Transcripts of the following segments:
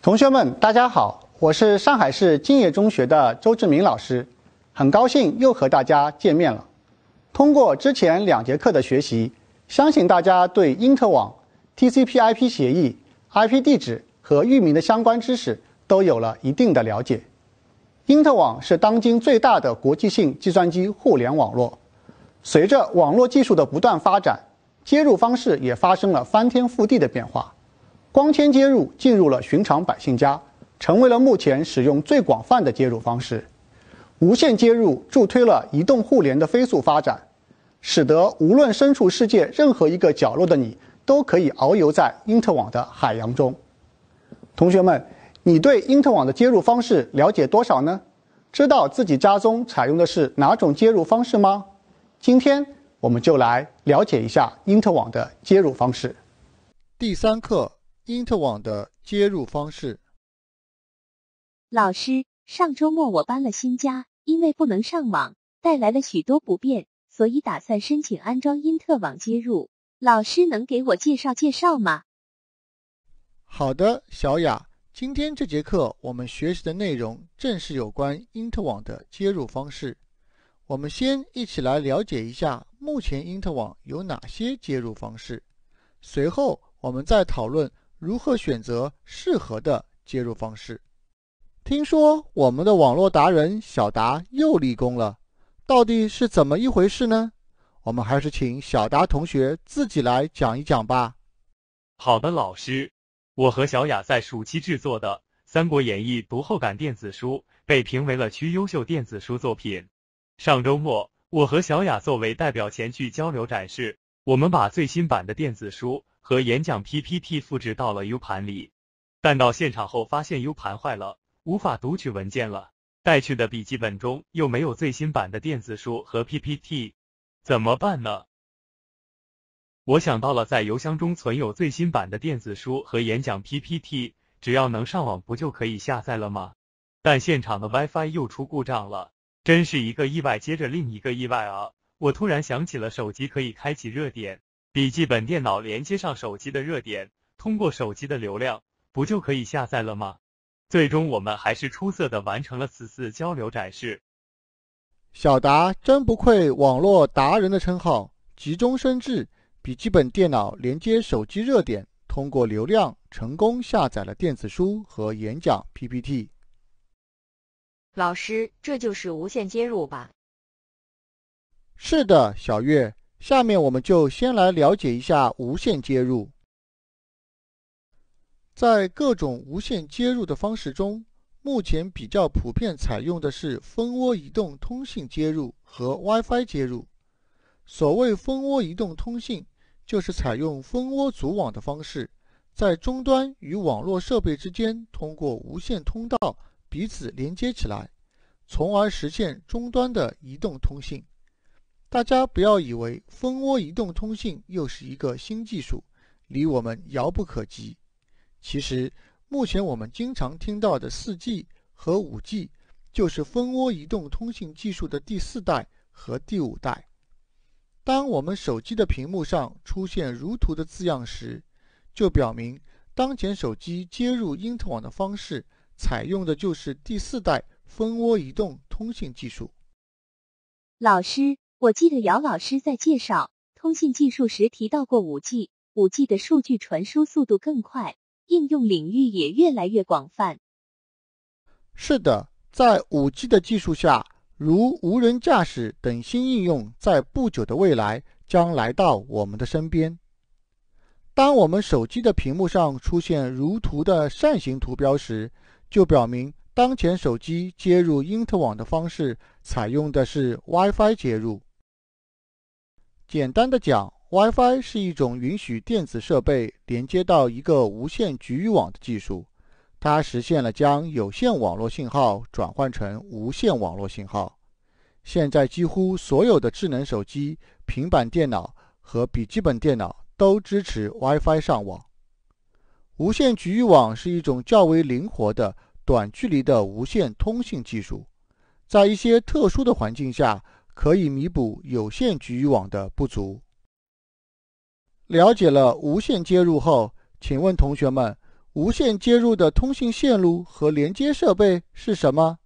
同学们，大家好，我是上海市敬业中学的周志明老师，很高兴又和大家见面了。通过之前两节课的学习，相信大家对因特网、TCP/IP 协议、IP 地址和域名的相关知识都有了一定的了解。因特网是当今最大的国际性计算机互联网络。随着网络技术的不断发展，接入方式也发生了翻天覆地的变化。光纤接入进入了寻常百姓家，成为了目前使用最广泛的接入方式。无线接入助推了移动互联的飞速发展，使得无论身处世界任何一个角落的你，都可以遨游在因特网的海洋中。同学们，你对因特网的接入方式了解多少呢？知道自己家中采用的是哪种接入方式吗？今天我们就来了解一下因特网的接入方式。第三课。因特网的接入方式。老师，上周末我搬了新家，因为不能上网，带来了许多不便，所以打算申请安装因特网接入。老师能给我介绍介绍吗？好的，小雅，今天这节课我们学习的内容正是有关因特网的接入方式。我们先一起来了解一下目前因特网有哪些接入方式，随后我们再讨论。如何选择适合的接入方式？听说我们的网络达人小达又立功了，到底是怎么一回事呢？我们还是请小达同学自己来讲一讲吧。好的，老师，我和小雅在暑期制作的《三国演义》读后感电子书被评为了区优秀电子书作品。上周末，我和小雅作为代表前去交流展示，我们把最新版的电子书。和演讲 PPT 复制到了 U 盘里，但到现场后发现 U 盘坏了，无法读取文件了。带去的笔记本中又没有最新版的电子书和 PPT，怎么办呢？我想到了，在邮箱中存有最新版的电子书和演讲 PPT，只要能上网不就可以下载了吗？但现场的 WiFi 又出故障了，真是一个意外接着另一个意外啊！我突然想起了手机可以开启热点。笔记本电脑连接上手机的热点，通过手机的流量，不就可以下载了吗？最终，我们还是出色的完成了此次交流展示。小达真不愧网络达人的称号，急中生智，笔记本电脑连接手机热点，通过流量成功下载了电子书和演讲 PPT。老师，这就是无线接入吧？是的，小月。下面我们就先来了解一下无线接入。在各种无线接入的方式中，目前比较普遍采用的是蜂窝移动通信接入和 WiFi 接入。所谓蜂窝移动通信，就是采用蜂窝组网的方式，在终端与网络设备之间通过无线通道彼此连接起来，从而实现终端的移动通信。大家不要以为蜂窝移动通信又是一个新技术，离我们遥不可及。其实，目前我们经常听到的 4G 和 5G，就是蜂窝移动通信技术的第四代和第五代。当我们手机的屏幕上出现如图的字样时，就表明当前手机接入因特网的方式采用的就是第四代蜂窝移动通信技术。老师。我记得姚老师在介绍通信技术时提到过五 G，五 G 的数据传输速度更快，应用领域也越来越广泛。是的，在五 G 的技术下，如无人驾驶等新应用在不久的未来将来到我们的身边。当我们手机的屏幕上出现如图的扇形图标时，就表明当前手机接入因特网的方式采用的是 WiFi 接入。简单的讲，WiFi 是一种允许电子设备连接到一个无线局域网的技术。它实现了将有线网络信号转换成无线网络信号。现在几乎所有的智能手机、平板电脑和笔记本电脑都支持 WiFi 上网。无线局域网是一种较为灵活的短距离的无线通信技术，在一些特殊的环境下。可以弥补有线局域网的不足。了解了无线接入后，请问同学们，无线接入的通信线路和连接设备是什么？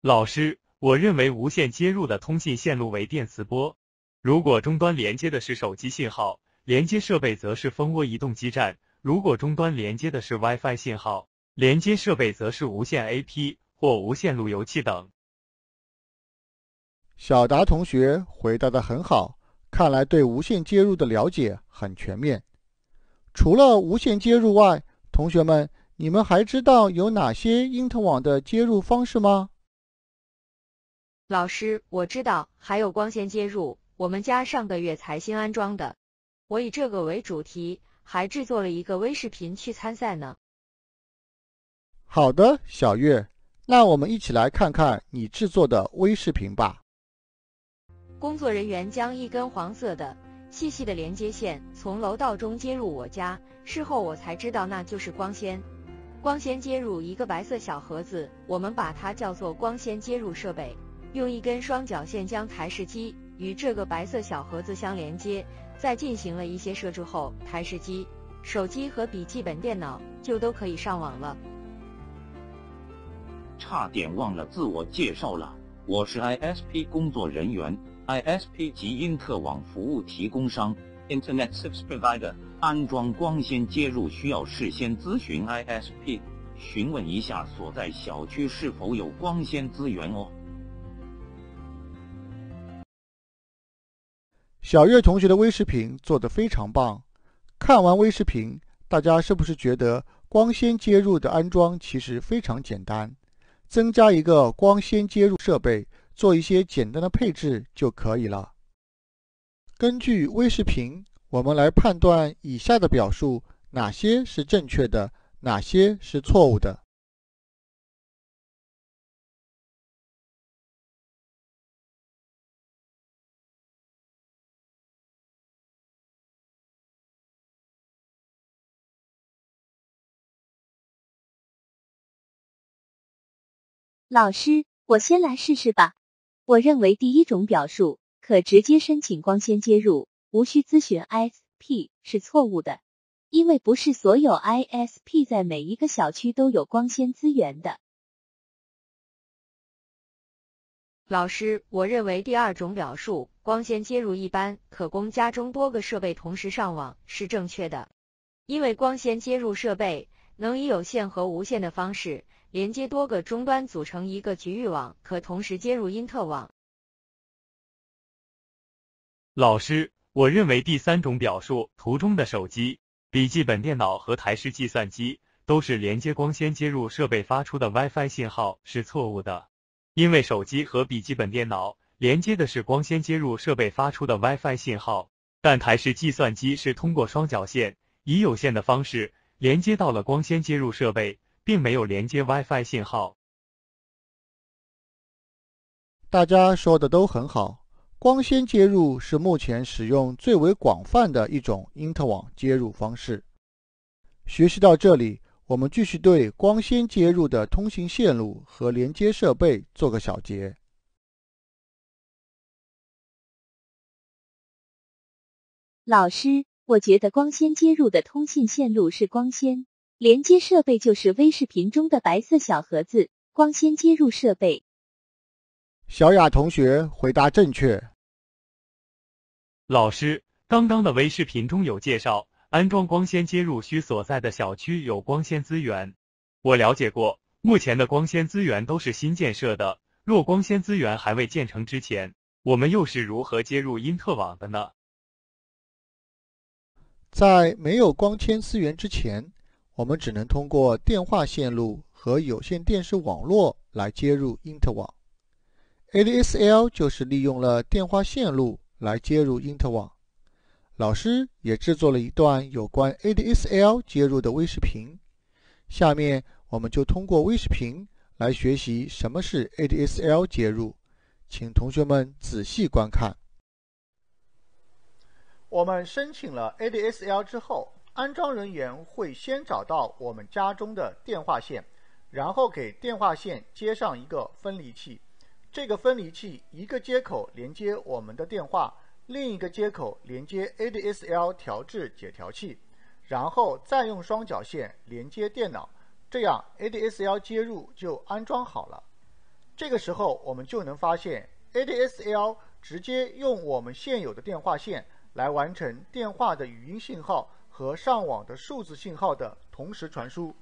老师，我认为无线接入的通信线路为电磁波。如果终端连接的是手机信号，连接设备则是蜂窝移动基站。如果终端连接的是 WiFi 信号，连接设备则是无线 AP 或无线路由器等。小达同学回答的很好，看来对无线接入的了解很全面。除了无线接入外，同学们，你们还知道有哪些因特网的接入方式吗？老师，我知道还有光纤接入，我们家上个月才新安装的。我以这个为主题。还制作了一个微视频去参赛呢。好的，小月，那我们一起来看看你制作的微视频吧。工作人员将一根黄色的细细的连接线从楼道中接入我家，事后我才知道那就是光纤。光纤接入一个白色小盒子，我们把它叫做光纤接入设备。用一根双绞线将台式机与这个白色小盒子相连接。在进行了一些设置后，台式机、手机和笔记本电脑就都可以上网了。差点忘了自我介绍了，我是 ISP 工作人员，ISP 及因特网服务提供商 （Internet Service Provider）。安装光纤接入需要事先咨询 ISP，询问一下所在小区是否有光纤资源哦。小月同学的微视频做得非常棒。看完微视频，大家是不是觉得光纤接入的安装其实非常简单，增加一个光纤接入设备，做一些简单的配置就可以了？根据微视频，我们来判断以下的表述哪些是正确的，哪些是错误的。老师，我先来试试吧。我认为第一种表述“可直接申请光纤接入，无需咨询 ISP” 是错误的，因为不是所有 ISP 在每一个小区都有光纤资源的。老师，我认为第二种表述“光纤接入一般可供家中多个设备同时上网”是正确的，因为光纤接入设备能以有线和无线的方式。连接多个终端组成一个局域网，可同时接入因特网。老师，我认为第三种表述图中的手机、笔记本电脑和台式计算机都是连接光纤接入设备发出的 WiFi 信号是错误的，因为手机和笔记本电脑连接的是光纤接入设备发出的 WiFi 信号，但台式计算机是通过双绞线以有线的方式连接到了光纤接入设备。并没有连接 WiFi 信号。大家说的都很好，光纤接入是目前使用最为广泛的一种因特网接入方式。学习到这里，我们继续对光纤接入的通信线路和连接设备做个小结。老师，我觉得光纤接入的通信线路是光纤。连接设备就是微视频中的白色小盒子——光纤接入设备。小雅同学回答正确。老师，刚刚的微视频中有介绍，安装光纤接入需所在的小区有光纤资源。我了解过，目前的光纤资源都是新建设的。若光纤资源还未建成之前，我们又是如何接入因特网的呢？在没有光纤资源之前。我们只能通过电话线路和有线电视网络来接入因特网。ADSL 就是利用了电话线路来接入因特网。老师也制作了一段有关 ADSL 接入的微视频，下面我们就通过微视频来学习什么是 ADSL 接入，请同学们仔细观看。我们申请了 ADSL 之后。安装人员会先找到我们家中的电话线，然后给电话线接上一个分离器。这个分离器一个接口连接我们的电话，另一个接口连接 ADSL 调制解调器，然后再用双绞线连接电脑，这样 ADSL 接入就安装好了。这个时候我们就能发现，ADSL 直接用我们现有的电话线来完成电话的语音信号。和上网的数字信号的同时传输。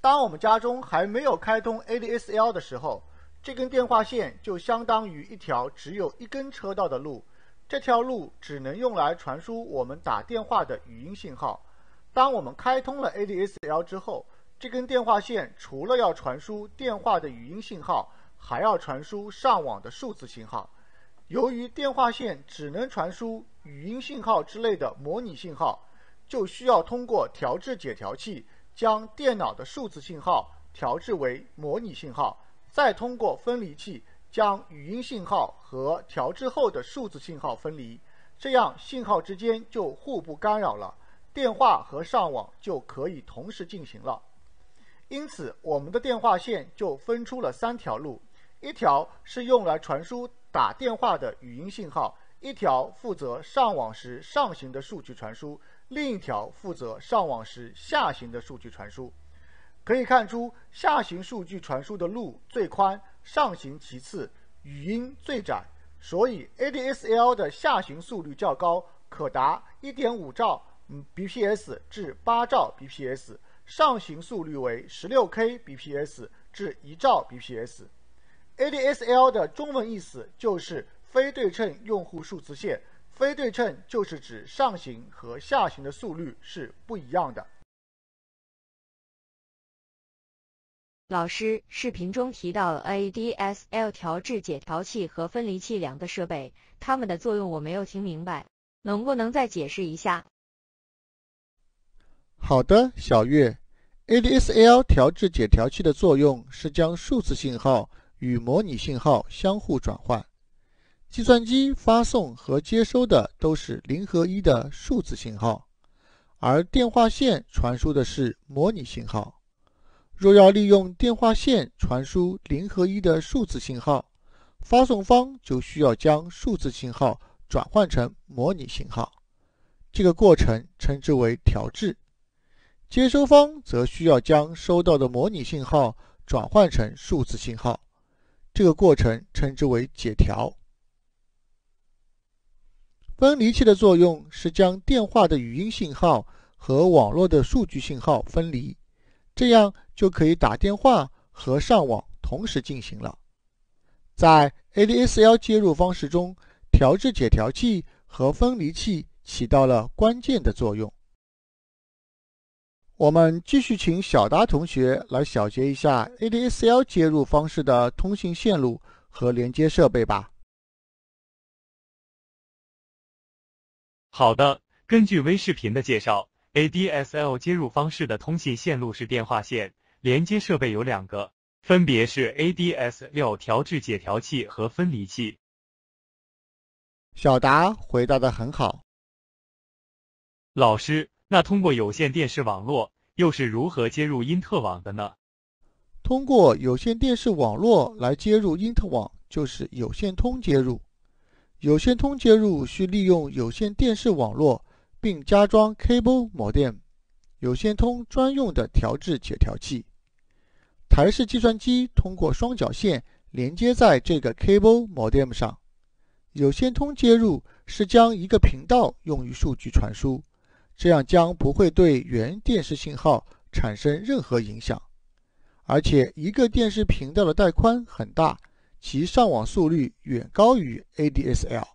当我们家中还没有开通 ADSL 的时候，这根电话线就相当于一条只有一根车道的路，这条路只能用来传输我们打电话的语音信号。当我们开通了 ADSL 之后，这根电话线除了要传输电话的语音信号，还要传输上网的数字信号。由于电话线只能传输语音信号之类的模拟信号，就需要通过调制解调器将电脑的数字信号调制为模拟信号，再通过分离器将语音信号和调制后的数字信号分离，这样信号之间就互不干扰了，电话和上网就可以同时进行了。因此，我们的电话线就分出了三条路，一条是用来传输。打电话的语音信号，一条负责上网时上行的数据传输，另一条负责上网时下行的数据传输。可以看出，下行数据传输的路最宽，上行其次，语音最窄。所以 ADSL 的下行速率较高，可达1.5兆 bps 至8兆 bps，上行速率为 16kbps 至1兆 bps。ADSL 的中文意思就是非对称用户数字线。非对称就是指上行和下行的速率是不一样的。老师，视频中提到了 ADSL 调制解调器和分离器两个设备，它们的作用我没有听明白，能不能再解释一下？好的，小月，ADSL 调制解调器的作用是将数字信号。与模拟信号相互转换，计算机发送和接收的都是零和一的数字信号，而电话线传输的是模拟信号。若要利用电话线传输零和一的数字信号，发送方就需要将数字信号转换成模拟信号，这个过程称之为调制。接收方则需要将收到的模拟信号转换成数字信号。这个过程称之为解调。分离器的作用是将电话的语音信号和网络的数据信号分离，这样就可以打电话和上网同时进行了。在 ADSL 接入方式中，调制解调器和分离器起到了关键的作用。我们继续请小达同学来小结一下 ADSL 接入方式的通信线路和连接设备吧。好的，根据微视频的介绍，ADSL 接入方式的通信线路是电话线，连接设备有两个，分别是 ADSL 调制解调器和分离器。小达回答的很好，老师。那通过有线电视网络又是如何接入因特网的呢？通过有线电视网络来接入因特网就是有线通接入。有线通接入需利用有线电视网络，并加装 Cable Modem（ 有线通专用的调制解调器）。台式计算机通过双绞线连接在这个 Cable Modem 上。有线通接入是将一个频道用于数据传输。这样将不会对原电视信号产生任何影响，而且一个电视频道的带宽很大，其上网速率远高于 ADSL。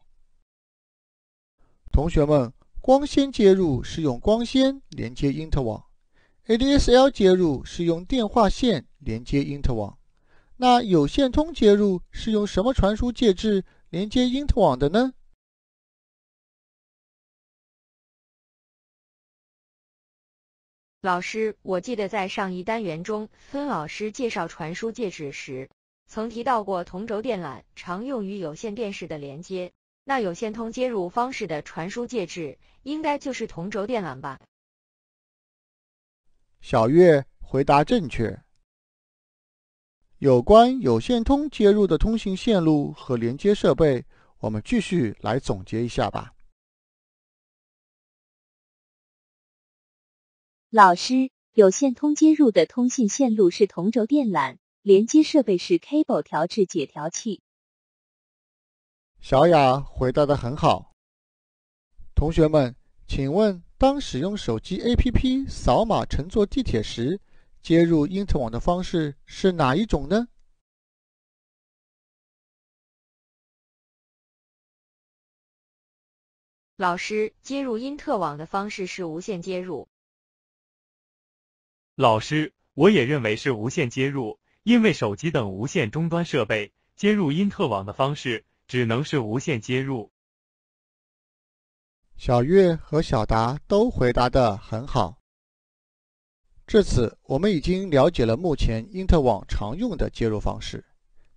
同学们，光纤接入是用光纤连接因特网，ADSL 接入是用电话线连接因特网，那有线通接入是用什么传输介质连接因特网的呢？老师，我记得在上一单元中，孙老师介绍传输介质时，曾提到过同轴电缆常用于有线电视的连接。那有线通接入方式的传输介质应该就是同轴电缆吧？小月回答正确。有关有线通接入的通信线路和连接设备，我们继续来总结一下吧。老师，有线通接入的通信线路是同轴电缆，连接设备是 cable 调制解调器。小雅回答的很好。同学们，请问，当使用手机 APP 扫码乘坐地铁时，接入因特网的方式是哪一种呢？老师，接入因特网的方式是无线接入。老师，我也认为是无线接入，因为手机等无线终端设备接入因特网的方式只能是无线接入。小月和小达都回答的很好。至此，我们已经了解了目前因特网常用的接入方式。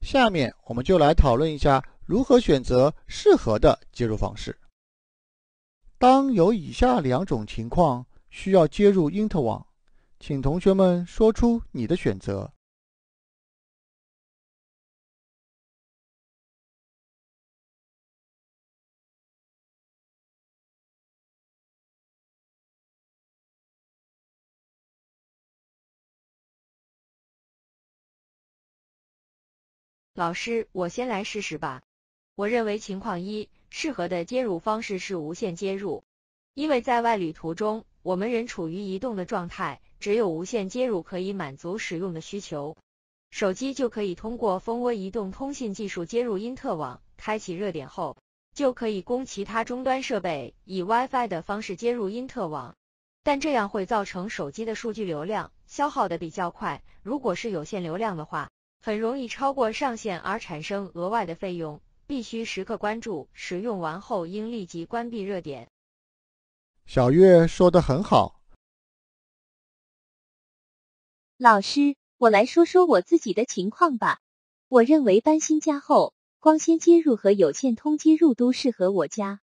下面，我们就来讨论一下如何选择适合的接入方式。当有以下两种情况需要接入因特网。请同学们说出你的选择。老师，我先来试试吧。我认为情况一适合的接入方式是无线接入，因为在外旅途中，我们仍处于移动的状态。只有无线接入可以满足使用的需求，手机就可以通过蜂窝移动通信技术接入因特网。开启热点后，就可以供其他终端设备以 WiFi 的方式接入因特网。但这样会造成手机的数据流量消耗的比较快。如果是有限流量的话，很容易超过上限而产生额外的费用，必须时刻关注。使用完后应立即关闭热点。小月说的很好。老师，我来说说我自己的情况吧。我认为搬新家后，光纤接入和有线通接入都适合我家。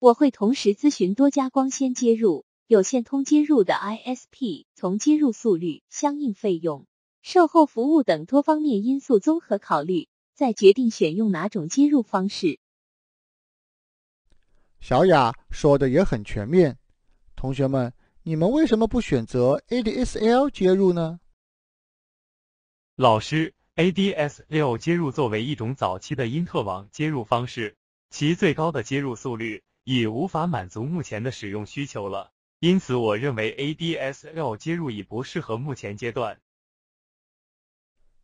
我会同时咨询多家光纤接入、有线通接入的 ISP，从接入速率、相应费用、售后服务等多方面因素综合考虑，再决定选用哪种接入方式。小雅说的也很全面。同学们，你们为什么不选择 ADSL 接入呢？老师，ADSL 接入作为一种早期的因特网接入方式，其最高的接入速率已无法满足目前的使用需求了。因此，我认为 ADSL 接入已不适合目前阶段。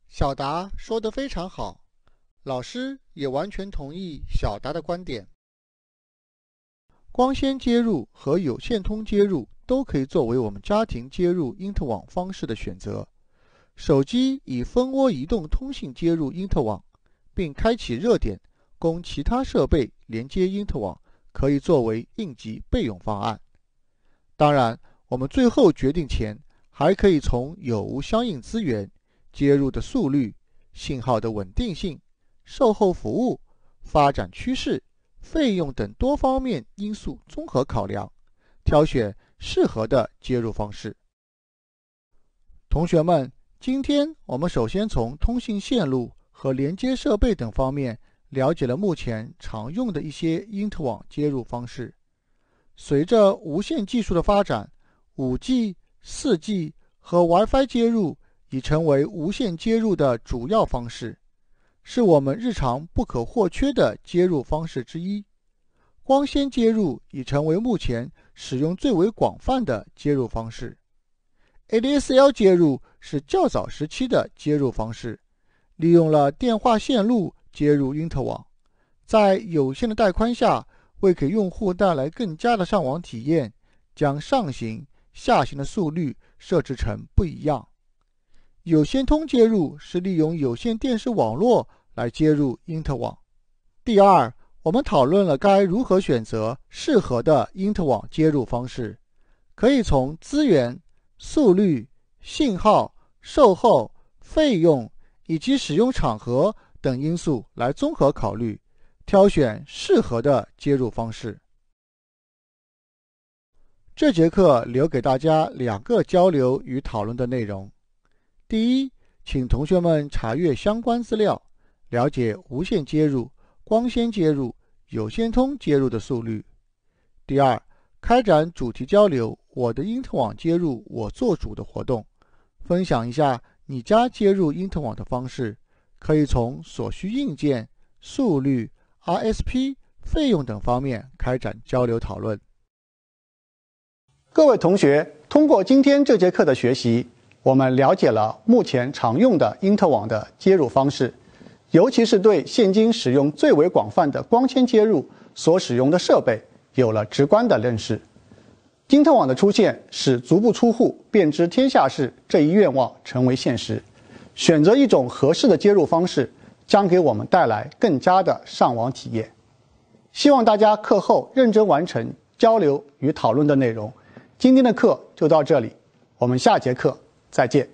小达说得非常好，老师也完全同意小达的观点。光纤接入和有线通接入都可以作为我们家庭接入因特网方式的选择。手机以蜂窝移动通信接入因特网，并开启热点，供其他设备连接因特网，可以作为应急备用方案。当然，我们最后决定前，还可以从有无相应资源、接入的速率、信号的稳定性、售后服务、发展趋势、费用等多方面因素综合考量，挑选适合的接入方式。同学们。今天我们首先从通信线路和连接设备等方面了解了目前常用的一些因特网接入方式。随着无线技术的发展，5G、4G 和 WiFi 接入已成为无线接入的主要方式，是我们日常不可或缺的接入方式之一。光纤接入已成为目前使用最为广泛的接入方式。ADSL 接入是较早时期的接入方式，利用了电话线路接入因特网。在有限的带宽下，为给用户带来更加的上网体验，将上行、下行的速率设置成不一样。有线通接入是利用有线电视网络来接入因特网。第二，我们讨论了该如何选择适合的因特网接入方式，可以从资源。速率、信号、售后、费用以及使用场合等因素来综合考虑，挑选适合的接入方式。这节课留给大家两个交流与讨论的内容：第一，请同学们查阅相关资料，了解无线接入、光纤接入、有线通接入的速率；第二，开展主题交流。我的因特网接入我做主的活动，分享一下你家接入因特网的方式，可以从所需硬件、速率、RSP、费用等方面开展交流讨论。各位同学，通过今天这节课的学习，我们了解了目前常用的因特网的接入方式，尤其是对现今使用最为广泛的光纤接入所使用的设备有了直观的认识。金特网的出现，使足不出户便知天下事这一愿望成为现实。选择一种合适的接入方式，将给我们带来更加的上网体验。希望大家课后认真完成交流与讨论的内容。今天的课就到这里，我们下节课再见。